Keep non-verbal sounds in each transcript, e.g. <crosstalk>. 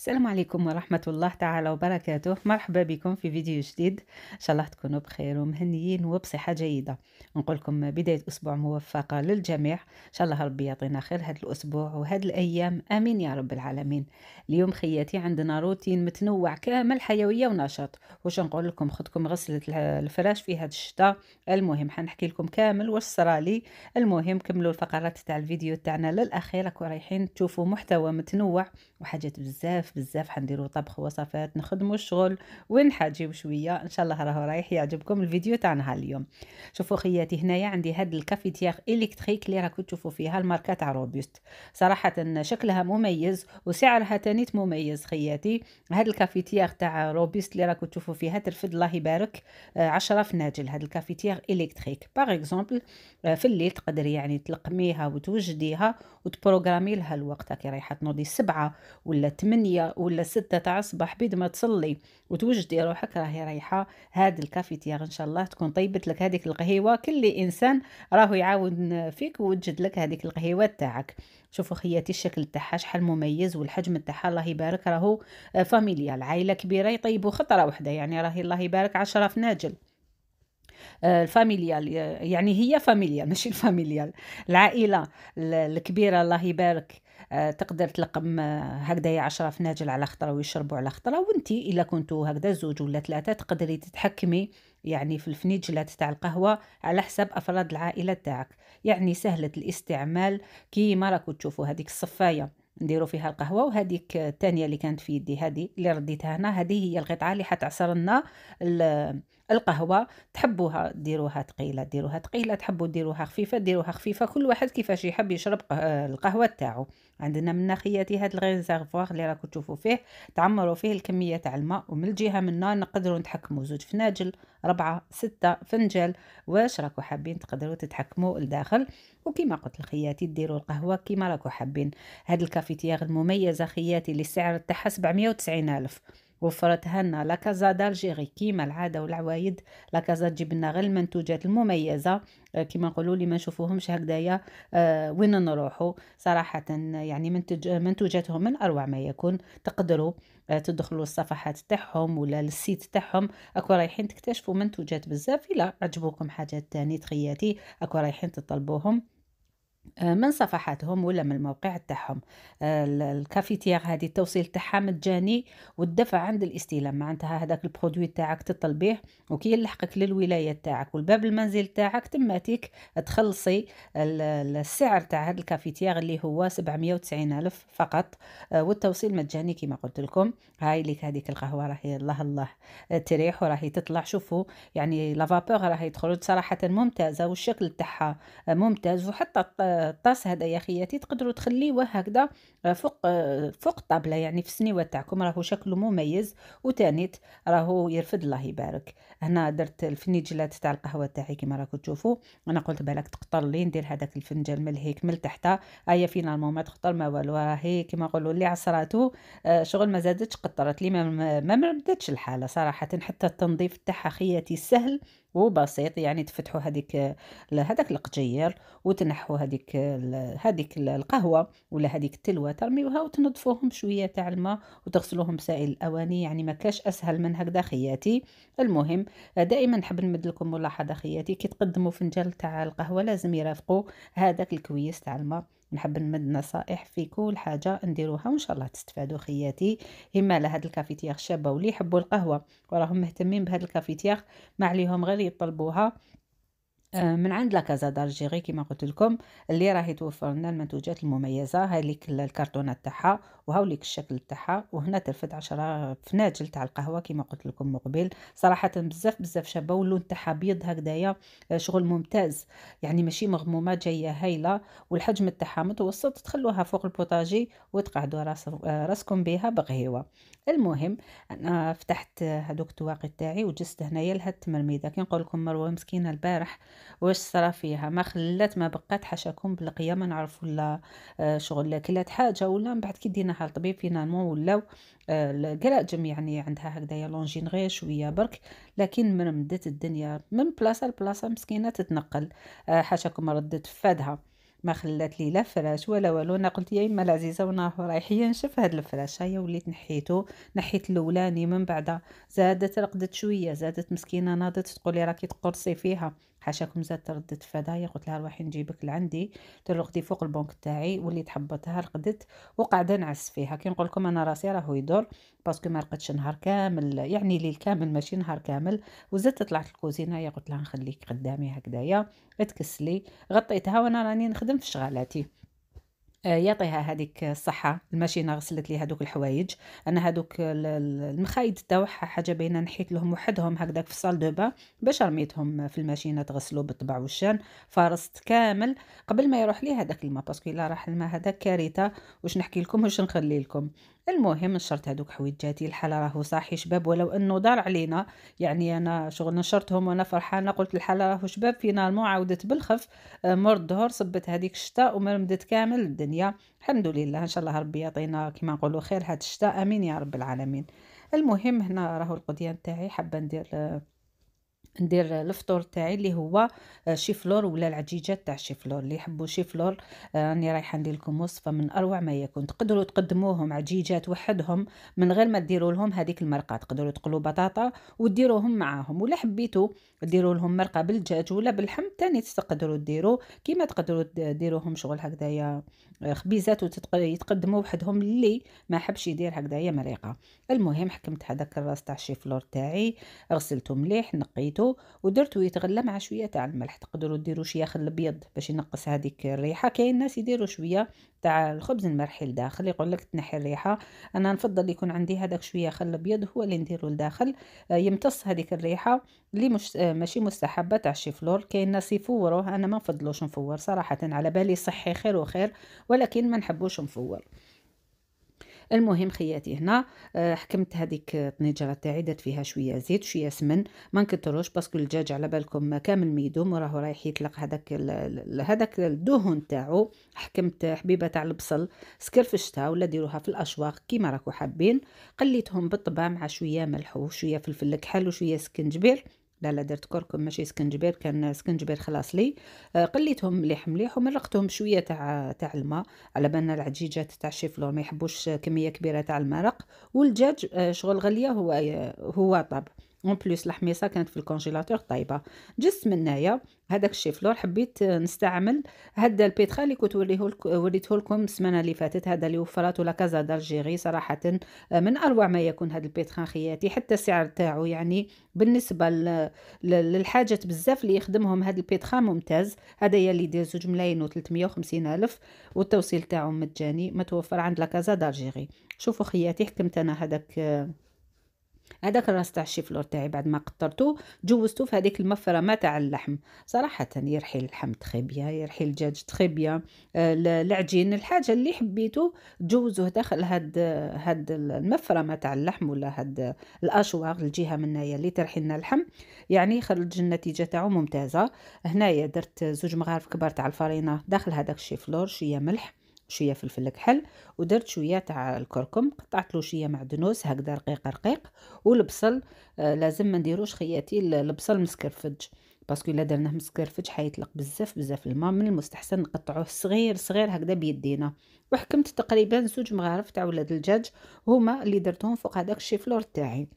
السلام عليكم ورحمة الله تعالى وبركاته مرحبا بكم في فيديو جديد إن شاء الله تكونوا بخير ومهنيين وبصحة جيدة نقول لكم بداية أسبوع موفقة للجميع إن شاء الله ربي يعطينا خير هذا الأسبوع وهذه الأيام آمين يا رب العالمين اليوم خياتي عندنا روتين متنوع كامل حيوية ونشاط واش نقول لكم خدكم غسلة الفراش في هذا الشتاء المهم حنحكي لكم كامل واش صرالي المهم كملوا الفقرات تاع الفيديو تاعنا للأخير راكو رايحين تشوفوا محتوى متنوع وحاجات بزاف بزاف حنديرو طبخ وصفات نخدمو الشغل ونحاجيو شويه ان شاء الله راهو رايح يعجبكم الفيديو تاع نهار اليوم شوفوا خياتي هنايا عندي هاد الكافيتير الكتريك اللي راكم تشوفوا فيها الماركه تاع روبيست صراحه شكلها مميز وسعرها تانيت مميز خياتي هاد الكافيتير تاع روبيست اللي راكم تشوفوا فيها ترفد الله يبارك 10 آه، فناجل هاد الكافيتير الكتريك باغ اكزومبل آه، في الليل تقدري يعني تلقميها وتوجديها وتبروغرامي لها الوقت كي رايحه تنوضي 7 ولا 8 ولا 6 تاع الصباح بيد ما تصلي وتوجدي روحك راهي رايحه هاد الكافيتير ان شاء الله تكون طيبت لك هذيك القهيوه كل انسان راهو يعاون فيك ووجد لك هذيك القهيوه تاعك شوفوا خياتي الشكل تاعها شحال مميز والحجم تاعها الله يبارك راهو فاميليال عائله كبيره يطيبوا خطره واحده يعني راهي الله يبارك عشرة في ناجل آه، الفاميليال آه، يعني هي فاميليال ماشي الفاميليال العائله الكبيره الله يبارك آه، تقدر تلقم هكذايا عشرة فناجل على خطره ويشربوا على خطره وانت الا كنتوا هكذا زوج ولا ثلاثه تقدري تتحكمي يعني في الفنيجلات تاع القهوه على حسب افراد العائله تاعك يعني سهله الاستعمال كيما راكو تشوفوا هذيك الصفايه نديرو فيها القهوه وهذيك الثانيه اللي كانت في يدي هذه اللي رديتها هنا هذه هي القطعه اللي حتعصر لنا القهوه تحبوها ديروها ثقيله ديروها ثقيله تحبوا ديروها خفيفه ديروها خفيفه كل واحد كيفاش يحب يشرب القهوه تاعو عندنا من ناحيه هذا الغيزيرفوار اللي راكم تشوفوا فيه تعمروا فيه الكميه تاع الماء ومن الجهه منا نقدروا نتحكموا زوج فناجل ربعة ستة فنجال واش راكو حابين تقدروا تتحكموا لداخل وكما قلت لخياتي ديروا القهوه كما راكو حابين هاد الكافيتياغ المميزه خياتي اللي السعر تاعها 790 الف وفرتها لنا لاكازا دالجيري كيما العاده والعوايد لاكازا تجيب لنا غير المنتوجات المميزه آه، كيما نقولوا لي ما نشوفوهمش هكذايا آه، وين نروحوا صراحه يعني منتج منتوجاتهم من اروع ما يكون تقدروا آه، تدخلوا الصفحات تاعهم ولا السيت تاعهم اكو رايحين تكتشفوا منتوجات بزاف الا عجبوكم حاجات تخياتي اكو رايحين تطلبوهم آه، من صفحاتهم ولا من الموقع تاعهم آه، الكافيتير هذه التوصيل تاعها مجاني والدفع عند الاستلام معناتها هذاك البرودوي تاعك تطل وكي يلحقك للولايه تاعك والباب المنزل تاعك تماتيك تخلصي السعر تاع هذا الكافيتير اللي هو 790 الف فقط آه، والتوصيل مجاني كما قلت لكم هاي لك هذيك القهوه راهي الله الله تريح وراهي تطلع شوفوا يعني لافابور راهي تخرج صراحه ممتازه والشكل تاعها ممتاز وحتى الطاس هذا يا خياتي تقدروا تخليوه هكذا آه، فوق آه، فوق الطابله يعني في السنيوه تاعكم راهو شكله مميز وتانيت راهو يرفد الله يبارك هنا درت الفنيجلات تاع القهوه تاعي كما راكم تشوفوا انا قلت بالك تقطر لي ندير هذاك الفنجان من هيك من تحت هيا آه، فينا ما تقطر ما والو راهي كما نقولوا اللي عصراتو شغل ما زادتش قطرت لي ما ما بداتش الحاله صراحه حتى التنظيف تاعها خياتي سهل وبسيط يعني تفتحوا هذيك هذاك القجير وتنحوا هذيك هذيك القهوه ولا هذيك التلوه ترميوها وتنظفوهم شويه تاع الماء وتغسلوهم بسائل الاواني يعني ما كاش اسهل من هكذا خياتي المهم دائما نحب نمد لكم ملاحظه خياتي كي تقدموا فنجان تاع القهوه لازم يرافقوا هذاك الكويس تاع الماء نحب نمد نصائح في كل حاجه نديروها وان شاء الله تستفادوا خياتي اما على هاد الكافيتياغ الشابه واللي يحبوا القهوه وراهم مهتمين بهاد الكافيتياغ ما عليهم غير يطلبوها آه، من عند لاكازا دالجيري كما قلت لكم اللي راهي توفر لنا المنتوجات المميزه هاي ليك الكرتونه تاعها وهاو ليك الشكل تاعها وهنا ترفد عشرة فناجل تاع القهوه كما قلت لكم مقبل صراحه بزاف بزاف شابه واللون تاعها بيض هكذايا آه، شغل ممتاز يعني ماشي مغمومه جايه هايله والحجم تاعها متوسط تخلوها فوق البوطاجي وتقعدوا راس آه، راسكم بها بقهيوه المهم انا فتحت هذوك التواقي تاعي وجست هنايا لهاد التمرميده كي نقول لكم مروه مسكينه البارح واش صرا فيها ما خلات ما بقات حاشاكم بالقيه ما نعرفوا لا آه، شغل لا كلات حاجه ولا من بعد كي ديناها للطبيب فينالمون ولاو آه، الكلاجم يعني عندها هكذايا لونجين غير شويه برك لكن من مدت الدنيا من بلاصه لبلاصه مسكينه تتنقل آه، حاشاكم ردت فادها ما خلات لي لا فراش ولا والو انا قلت يا اما العزيزه وانا رايحيه ينشف هاد الفراش هيا وليت نحيتو نحيت الاولاني من بعد زادت رقدت شويه زادت مسكينه ناضت تقولي راكي تقرصي فيها حاشاكم زاد تردت فدايا قلت لها روحي نجيبك لعندي ترقدي فوق البنك تاعي واللي تحبطها رقدت وقعده نعس فيها كي نقول لكم انا راسي راهو يدور باسكو ما رقدتش نهار كامل يعني ليل كامل ماشي نهار كامل وزدت طلعت الكوزينه يا قلت لها نخليك قدامي هكذايا تكسلي غطيتها وانا راني نخدم في شغالاتي آه، يعطيها هذيك الصحة الماشينة غسلت لي هذوك الحوايج أنا هذوك المخايد تاع حاجة بينا نحيت لهم وحدهم هكذاك في الصال دوبا باش رميتهم في الماشينة تغسلوا بالطبع والشان فارست كامل قبل ما يروح لي هذاك الماء باسكو إلا راح الماء هذاك كارثة واش نحكي لكم واش نخلي لكم المهم نشرت هذوك حويجاتي الحالة راهو صاحي شباب ولو انه دار علينا يعني انا شغل نشرتهم وانا فرحانه قلت الحالة راهو شباب فينا عاودت بالخف آه، مر الظهر صبت هذيك الشتاء ومرمدت كامل الدنيا الدنيا الحمد لله ان شاء الله ربي يعطينا كما نقولوا خير هاد الشتاء امين يا رب العالمين المهم هنا راهو القضيه نتاعي حابه ندير آه، ندير الفطور تاعي اللي هو آه، شيفلور ولا العجيجات تاع شيفلور اللي يحبوا شيفلور آه، راني رايحه ندير لكم وصفه من اروع ما يكون تقدروا تقدموهم عجيجات وحدهم من غير ما ديروا لهم هذيك المرقه تقدروا تقلوا بطاطا وديروهم معاهم ولا حبيتوا ديروا لهم مرقه بالدجاج ولا باللحم تاني تقدروا ديروا كيما تقدروا ديروهم شغل هكذايا آه، خبيزات ويتقدموا وحدهم اللي ما حبش يدير هكذايا مريقه المهم حكمت هذاك الراس تاع الشيفلور تاعي غسلته مليح نقيته ودرتو ودرتو يتغلى مع شويه تاع الملح تقدروا ديروا شويه خل الابيض باش ينقص هذيك الريحه كاين ناس يديروا شويه تاع الخبز المرحي لداخل يقول لك تنحي الريحه انا نفضل يكون عندي هذاك شويه خل الابيض هو اللي نديرو لداخل آه، يمتص هذيك الريحه اللي مش آه، ماشي مستحبه تاع الشيفلور كاين ناس يفوروه انا ما نفضلوش نفور صراحه على بالي صحي خير وخير ولكن ما نحبوش نفور المهم خياتي هنا آه، حكمت هذيك الطنجره تاعي درت فيها شويه زيت شويه سمن ما نكثروش باسكو الدجاج على بالكم كامل ميدوم وراهو رايح يطلق هذاك هذاك الدهون تاعو حكمت حبيبه تاع البصل سكرفشتها ولا ديروها في الاشواق كيما راكو حابين قليتهم بالطبع مع شويه ملح وشويه فلفل كحل وشويه سكنجبير لا لا درت كركم ماشي سكنجبير كان سكنجبير خلاص لي آه، قليتهم مليح مليح ومرقتهم بشويه تاع تاع الماء على بالنا العجيجات تاع الشيفلور ما يحبوش كميه كبيره تاع المرق والدجاج آه، شغل غليه هو آه، هو طاب اون بليس الحميصه كانت في الكونجيلاتور طايبه جست من هنايا هذاك الشيفلور حبيت نستعمل هذا البيتخا اللي كنت وريته لكم السمانه اللي فاتت هذا اللي وفرته لاكازا دالجيري صراحه من اروع ما يكون هذا البيتخا خياتي حتى السعر تاعو يعني بالنسبه للحاجات بزاف اللي يخدمهم هذا البيتخا ممتاز هذا يلي دير زوج ملايين و350 الف والتوصيل تاعو مجاني متوفر عند لاكازا دالجيري شوفوا خياتي حكمت انا هذاك هذاك الراس تاع الشيفلور تاعي بعد ما قطرته جوزته في هذيك المفرمه تاع اللحم صراحه يرحي اللحم تخيبيا يرحي الدجاج تخيبيا آه، العجين الحاجه اللي حبيته جوزوه داخل هاد هاد المفرمه تاع اللحم ولا هاد الاشواغ الجهه من هنايا اللي ترحي لنا اللحم يعني خرج النتيجه تاعو ممتازه هنايا درت زوج مغارف كبار تاع الفرينه داخل هذاك الشيفلور شويه ملح شويه فلفل كحل ودرت شويه تاع الكركم قطعت له شويه معدنوس هكذا رقيق رقيق والبصل آه، لازم ما نديروش خياتي البصل مسكرفج باسكو الا درناه مسكرفج حيطلق بزاف بزاف الماء من المستحسن نقطعوه صغير صغير هكذا بيدينا وحكمت تقريبا زوج مغارف تاع ولاد الدجاج هما اللي درتهم فوق هذاك الشيفلور تاعي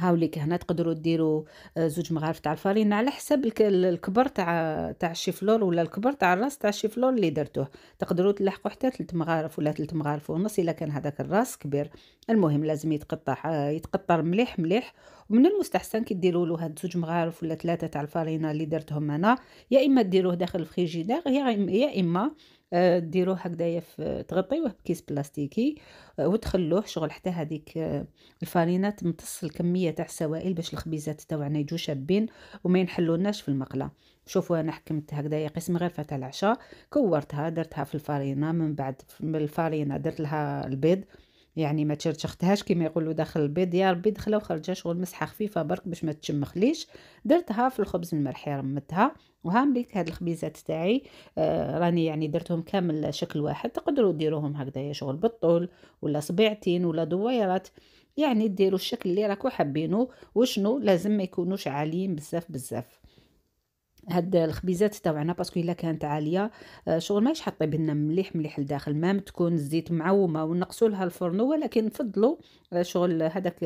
ليك هنا تقدروا ديروا آه، زوج مغارف تاع الفارينة على حسب الكبر تاع تاع الشيفلور ولا الكبر تاع الراس تاع الشيفلور اللي درتوه تقدروا تلحقوا حتى ثلاث مغارف ولا ثلاث مغارف ونص الا كان هذاك الراس كبير المهم لازم يتقطع آه، يتقطر مليح مليح ومن المستحسن كي ديروا له هاد زوج مغارف ولا ثلاثه تاع الفارينة اللي درتهم انا يا اما ديروه داخل الفريجيدير يا اما آه، ديروه هكذايا تغطيوه بكيس بلاستيكي آه، وتخلوه شغل حتى هذيك آه، الفرينه تمتص الكميه تاع السوائل باش الخبيزات تاعنا يجوا شابين وما ينحلوناش في المقله شوفوا انا حكمت هكذايا قسم غير تاع العشاء كورتها درتها في الفرينه من بعد من الفرينه درت لها البيض يعني ما تشرشختهاش كما يقولوا داخل البيض يا ربي دخلها وخرجها شغل مسحه خفيفه برك باش ما تشمخليش درتها في الخبز المرحي رمتها وها مليت هاد الخبيزات تاعي آه راني يعني درتهم كامل شكل واحد تقدروا ديروهم هكذا شغل بالطول ولا صبيعتين ولا دويرات يعني ديروا الشكل اللي راكو حابينه وشنو لازم ما يكونوش عاليين بزاف بزاف هاد الخبيزات تاعنا باسكو الا كانت عاليه آه، شغل ماهيش حطيب لنا مليح مليح لداخل مام تكون الزيت معومه ونقصوا لها الفرنو ولكن نفضلوا آه، شغل هذاك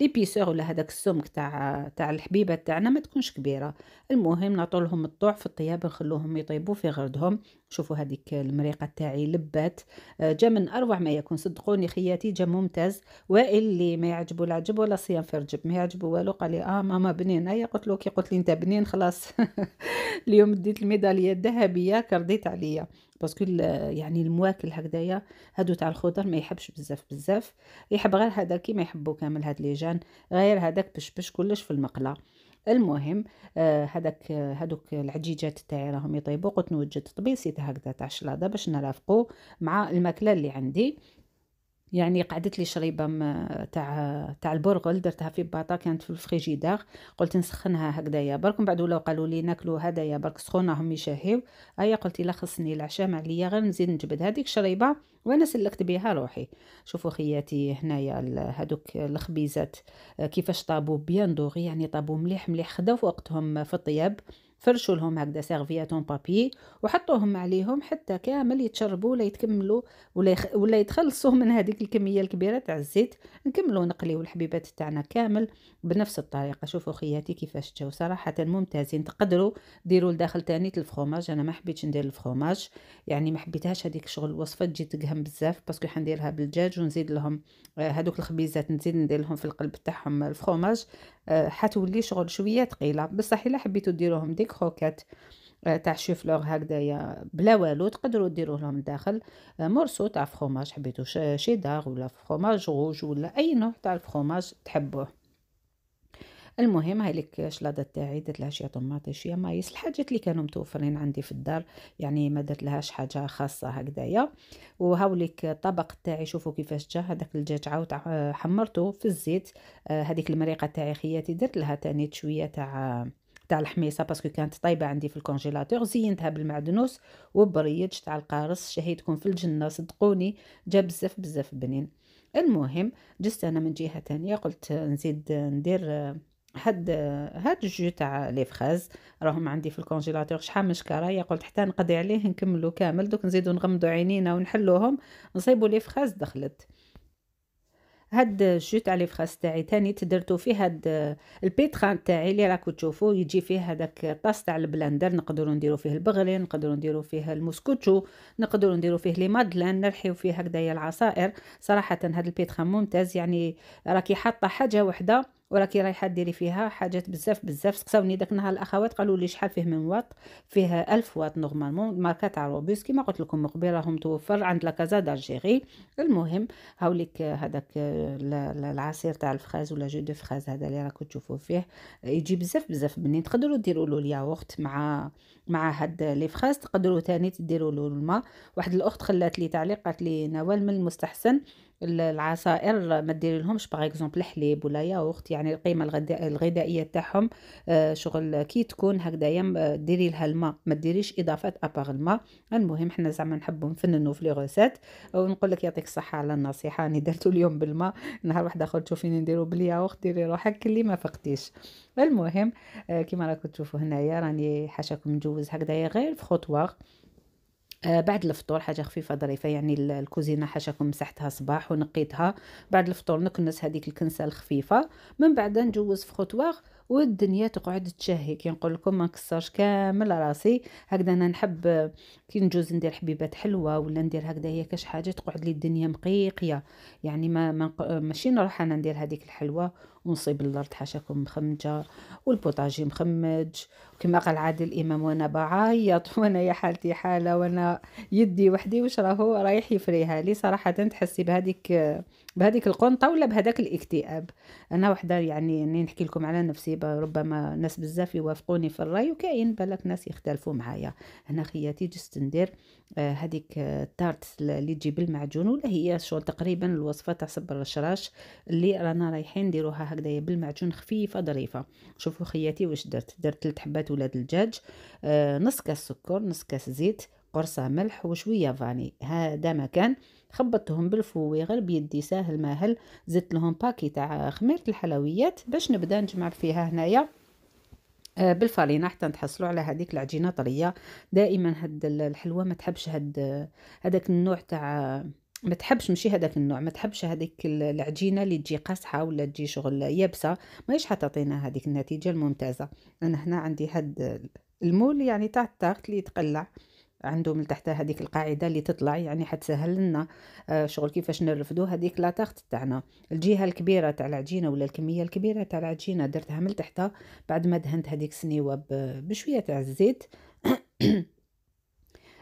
لي بيسور ولا هذاك السمك تاع تاع الحبيبه تاعنا ما تكونش كبيره المهم نعطوا لهم في الطياب نخلوهم يطيبوا في غردهم شوفوا هذيك المريقه تاعي لبات آه، جا من اروع ما يكون صدقوني خياتي جا ممتاز واللي ما يعجبو لا ولا صيام في رجب ما يعجبو والو قال لي اه ماما بنين هيا قلت له كي قلت لي انت بنين خلاص <laughs> اليوم ديت الميداليه الذهبيه كرديت عليا باسكو يعني المواكل هكذايا هادو تاع الخضر ما يحبش بزاف بزاف يحب غير هذا ما يحبوا كامل هاد لي جان غير هذاك بشبش كلش في المقله المهم آه، هذاك آه، هذوك العجيجات تاعي راهم يطيبوا قلت نوجد طبيسيت هكذا تاع الشلاضه باش نرافقوا مع الماكله اللي عندي يعني قعدت لي شريبه تاع تاع البرغل درتها في باطا كانت في الفريجيدار قلت نسخنها هكذايا برك من بعد ولاو قالوا لي ناكلوا هدايا برك سخوناهم يشهيو ايا قلت الا خصني العشاء ما عليا غير نزيد نجبد هذيك الشريبه وانا سلكت بها روحي شوفوا خياتي هنايا هذوك الخبيزات كيفاش طابو بيان دوغي يعني طابو مليح مليح خداو وقتهم في الطياب فرشوا لهم هكذا سيرفياتون بابي وحطوهم عليهم حتى كامل يتشربوا ولا يتكملوا ولا يخ... ولا يتخلصوا من هذيك الكميه الكبيره تاع الزيت نكملوا نقليو الحبيبات تاعنا كامل بنفس الطريقه شوفوا خياتي كيفاش جاوا صراحه ممتازين تقدروا ديروا لداخل تاني الفرماج انا ما حبيتش ندير الفرماج يعني ما حبيتهاش هذيك شغل الوصفه تجي تقهم بزاف باسكو حنديرها بالدجاج ونزيد لهم آه، هذوك الخبيزات نزيد ندير لهم في القلب تاعهم الفرماج آه، حتولي شغل شويه ثقيله بصح الا حبيتوا ديروهم ديك لي كروكيت آه، تاع شوفلور هكذايا بلا والو تقدروا ديروه لهم داخل آه، مرسو تاع فخوماج حبيتو شيدار ولا فخوماج روج ولا اي نوع تاع الفخوماج تحبوه المهم هاي لك شلاضه تاعي درت لها شويه طماطي شويه مايس الحاجات اللي كانوا متوفرين عندي في الدار يعني ما درت لهاش حاجه خاصه هكذايا وهاوليك الطبق تاعي شوفوا كيفاش جا هذاك الدجاج عاود حمرته في الزيت آه، هذيك المريقه تاعي خياتي درت لها تاني شويه تاع تاع الحميصه باسكو كانت طايبه عندي في الكونجيلاتور زينتها بالمعدنوس وبريج تاع القارص شهيتكم في الجنه صدقوني جا بزاف بزاف بنين المهم جست انا من جهه ثانيه قلت نزيد ندير آه، هاد آه، هاد الجو تاع لي فخاز راهم عندي في الكونجيلاتور شحال من شكرايه قلت حتى نقضي عليه نكملو كامل دوك نزيدو نغمضو عينينا ونحلوهم نصيبو لي فخاز دخلت هاد الجوت على فخاس تاعي تاني تدرتو فيه هاد البيتخان تاعي اللي راكو تشوفو يجي فيه هذاك الطاس تاع البلاندر نقدروا نديرو فيه البغلي نقدروا نديرو فيه الموسكوتشو نقدروا نديرو فيه لي مادلان نرحيو فيه هكذايا العصائر صراحه هاد البيتخان ممتاز يعني راكي حاطه حاجه وحده وراكي رايحه ديري فيها حاجات بزاف بزاف سقساوني داك النهار الاخوات قالوا لي شحال فيه من واط فيه ألف واط نورمالمون ماركه تاع روبوس كيما قلت لكم قبيل راهم توفر عند لا كازا دالجيري المهم هاوليك هذاك العصير تاع الفخاز ولا جو دو فخاز هذا اللي راكم تشوفوه فيه يجي بزاف بزاف بنين تقدروا ديروا له الياغورت مع مع هاد لي فخاز تقدروا تاني تديروا له الماء واحد الاخت خلات لي تعليق قالت لي نوال من المستحسن العصائر ما ديري لهمش باغ اكزومبل حليب ولا ياغورت يعني القيمه الغذائيه تاعهم آه، شغل كي تكون هكذايا آه، ديري لها الماء ما ديريش اضافات اباغ الماء المهم حنا زعما نحبوا نفننوا في لي غوسيت ونقول لك يعطيك الصحه على النصيحه راني درتو اليوم بالماء نهار واحد اخر تشوفيني نديرو بالياغورت ديري روحك اللي ما فقتيش المهم آه، كيما راكم تشوفوا هنايا راني حاشاكم نجوز ندوز هكذايا غير في خطوه آه بعد الفطور حاجه خفيفه ظريفه يعني الكوزينه حاشاكم مسحتها صباح ونقيتها بعد الفطور نكنس هذيك الكنسه الخفيفه من بعد نجوز في خطوه والدنيا تقعد تشهي كي نقول لكم ما نكسرش كامل راسي هكذا انا نحب كي نجوز ندير حبيبات حلوه ولا ندير هكذا هي كاش حاجه تقعد لي الدنيا مقيقيه يعني ما, ما ماشي نروح انا ندير هذيك الحلوه ونصيب الارض حاشاكم مخمجه والبوطاجي مخمج وكما قال عادل امام وانا بعيط <laughs> وانا يا حالتي حاله وانا يدي وحدي واش راهو رايح يفريها لي صراحه تحسي بهذيك بهذيك القنطه ولا بهذاك الاكتئاب انا وحده يعني اني نحكي لكم على نفسي ربما ناس بزاف يوافقوني في الراي وكاين بالك ناس يختلفوا معايا هنا خياتي جست ندير آه، هذيك التارت آه، اللي تجي بالمعجون ولا هي شغل تقريبا الوصفه تاع صبر الرشراش اللي رانا رايحين نديروها هكذايا بالمعجون خفيفه ظريفه شوفوا خياتي واش درت درت ثلاث حبات ولاد الدجاج آه، نص كاس سكر نص كاس زيت قرصة ملح وشوية فاني هذا ما كان خبطتهم بالفويغل بيدي ساهل ماهل زدت لهم باكي تاع خميرة الحلويات باش نبدا نجمع فيها هنايا آه، بالفالينة حتى نتحصلوا على هذيك العجينة طرية دائما هاد الحلوة ما تحبش هاد هذاك النوع تاع ما تحبش مشي هذاك النوع ما تحبش هذيك العجينه اللي تجي قاصحه ولا تجي شغل يابسه ماهيش حتعطينا هذيك النتيجه الممتازه انا هنا عندي هاد المول يعني تاع التارت اللي يتقلع من تحت هذيك القاعده اللي تطلع يعني حتسهل لنا آه، شغل كيفاش نرفدو هذيك لا تاخت تاعنا الجهه الكبيره تاع العجينه ولا الكميه الكبيره تاع العجينه درتها من تحتها بعد ما دهنت هذيك السنيوه بشويه تاع الزيت <coughs>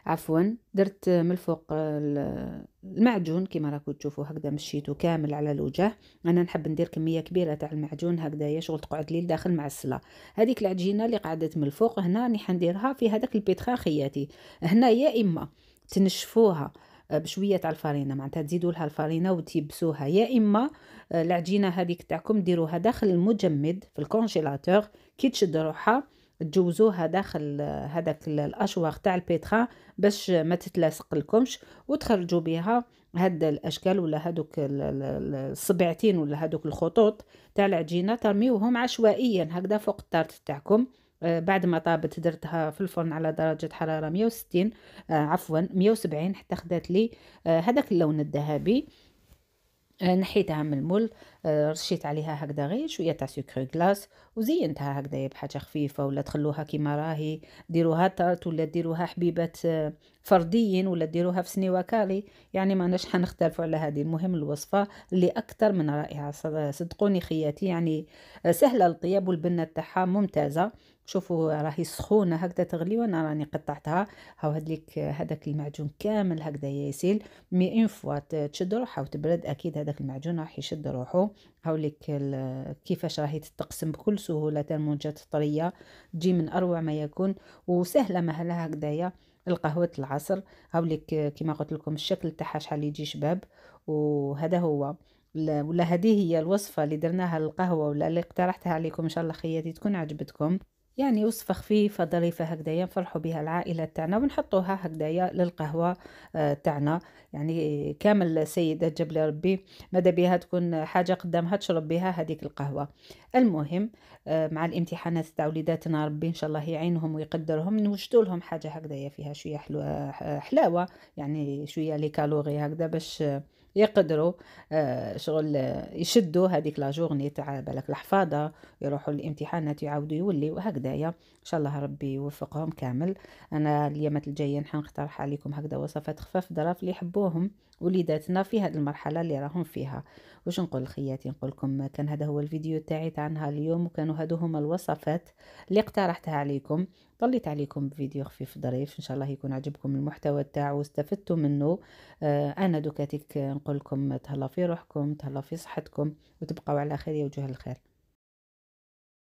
عفوا درت من الفوق آه، المعجون كما راكم تشوفوا هكذا مشيتو كامل على الوجه انا نحب ندير كميه كبيره تاع المعجون هكذا شغل تقعد لي لداخل مع الصله هذيك العجينه اللي قعدت من الفوق هنا راني حنديرها في هذاك البيتخا خياتي هنا يا اما تنشفوها آه، بشويه تاع الفرينه معناتها تزيدوا لها الفرينه وتيبسوها يا اما آه، العجينه هذيك تاعكم ديروها داخل المجمد في الكونجيلاتور كي تشد روحها تجوزوها داخل هذاك الاشواغ تاع البيتخا باش ما تتلاصق لكمش وتخرجوا بها هاد الاشكال ولا هادوك الصبعتين ولا هادوك الخطوط تاع العجينه ترميوهم عشوائيا هكذا فوق الطارت تاعكم آه، بعد ما طابت درتها في الفرن على درجة حرارة 160 آه، عفوا 170 حتى خدات لي آه، هذاك اللون الذهبي آه، نحيتها من المول آه، رشيت عليها هكذا غير شويه تاع سكر كلاص وزينتها هكذا بحاجه خفيفه ولا تخلوها كيما راهي ديروها تارت ولا ديروها حبيبات آه، فرديين ولا ديروها في سني وكالي يعني ما نش حنختلفوا على هذه المهم الوصفه اللي اكثر من رائعه صدقوني خياتي يعني سهله الطياب والبنه تاعها ممتازه شوفوا راهي سخونه هكذا تغلي وانا راني قطعتها هاو هدليك هذاك المعجون كامل هكذا ياسيل مي اون فوا تشد روحها وتبرد اكيد هذاك المعجون راح يشد روحو هاوليك كيفاش راهي تتقسم بكل سهوله تلمونجات طريه تجي من اروع ما يكون وسهله مهله هكذايا القهوة العصر هاوليك كيما قلت لكم الشكل تاعها شحال يجي شباب وهذا هو ولا هذه هي الوصفه اللي درناها للقهوه ولا اللي اقترحتها عليكم ان شاء الله خياتي تكون عجبتكم يعني وصفه خفيفه ظريفه هكذايا نفرحوا بها العائلة تاعنا ونحطوها هكذايا للقهوة آه، تاعنا يعني كامل سيدة جبل ربي ماذا بها تكون حاجة قدامها تشرب بها هذيك القهوة المهم آه، مع الامتحانات تاع وليداتنا ربي ان شاء الله يعينهم ويقدرهم نوجدوا لهم حاجة هكذايا فيها شوية حلوة آه، حلاوة يعني شوية لي كالوري هكذا باش يقدروا آه، شغل آه، يشدوا هذيك لا جورني تاع بالك الحفاضه يروحوا الامتحانات يعاودوا يولي وهكذايا ان شاء الله ربي يوفقهم كامل انا اليومات الجايه نحن نقترح عليكم هكذا وصفات خفاف ظرف اللي يحبوهم وليداتنا في هذه المرحله اللي راهم فيها واش نقول خياتي نقول لكم كان هذا هو الفيديو تاعي تاع نهار اليوم وكانوا هادو هما الوصفات اللي اقترحتها عليكم طليت عليكم بفيديو خفيف ظريف ان شاء الله يكون عجبكم المحتوى تاعو واستفدتوا منه آه انا دوكاتيك نقول لكم تهلا في روحكم تهلا في صحتكم وتبقاو على خير يا وجوه الخير